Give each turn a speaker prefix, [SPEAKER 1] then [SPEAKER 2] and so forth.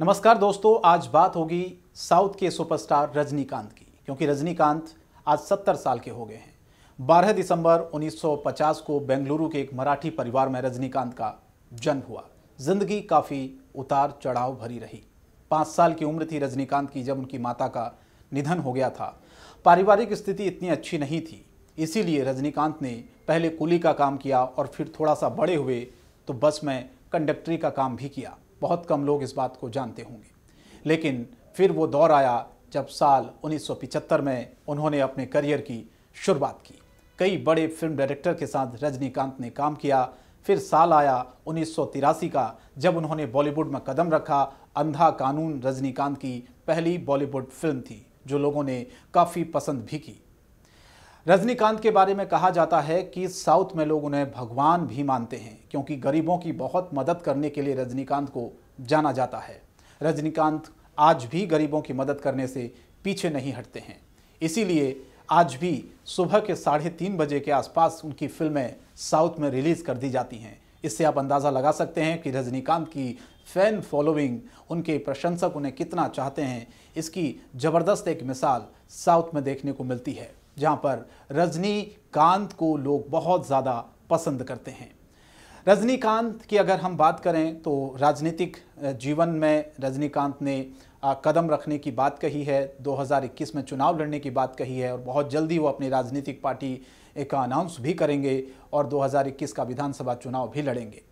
[SPEAKER 1] नमस्कार दोस्तों आज बात होगी साउथ के सुपरस्टार रजनीकांत की क्योंकि रजनीकांत आज 70 साल के हो गए हैं 12 दिसंबर 1950 को बेंगलुरु के एक मराठी परिवार में रजनीकांत का जन्म हुआ जिंदगी काफ़ी उतार चढ़ाव भरी रही पाँच साल की उम्र थी रजनीकांत की जब उनकी माता का निधन हो गया था पारिवारिक स्थिति इतनी अच्छी नहीं थी इसीलिए रजनीकांत ने पहले कुली का काम किया और फिर थोड़ा सा बड़े हुए तो बस में कंडक्टरी का काम भी किया बहुत कम लोग इस बात को जानते होंगे लेकिन फिर वो दौर आया जब साल 1975 में उन्होंने अपने करियर की शुरुआत की कई बड़े फिल्म डायरेक्टर के साथ रजनीकांत ने काम किया फिर साल आया उन्नीस का जब उन्होंने बॉलीवुड में कदम रखा अंधा कानून रजनीकांत की पहली बॉलीवुड फिल्म थी जो लोगों ने काफ़ी पसंद भी की रजनीकांत के बारे में कहा जाता है कि साउथ में लोग उन्हें भगवान भी मानते हैं क्योंकि गरीबों की बहुत मदद करने के लिए रजनीकांत को जाना जाता है रजनीकांत आज भी गरीबों की मदद करने से पीछे नहीं हटते हैं इसीलिए आज भी सुबह के साढ़े तीन बजे के आसपास उनकी फिल्में साउथ में रिलीज़ कर दी जाती हैं इससे आप अंदाज़ा लगा सकते हैं कि रजनीकांत की फ़ैन फॉलोइंग उनके प्रशंसक उन्हें कितना चाहते हैं इसकी ज़बरदस्त एक मिसाल साउथ में देखने को मिलती है जहां पर रजनीकांत को लोग बहुत ज़्यादा पसंद करते हैं रजनीकांत की अगर हम बात करें तो राजनीतिक जीवन में रजनीकांत ने कदम रखने की बात कही है 2021 में चुनाव लड़ने की बात कही है और बहुत जल्दी वो अपनी राजनीतिक पार्टी का अनाउंस भी करेंगे और 2021 का विधानसभा चुनाव भी लड़ेंगे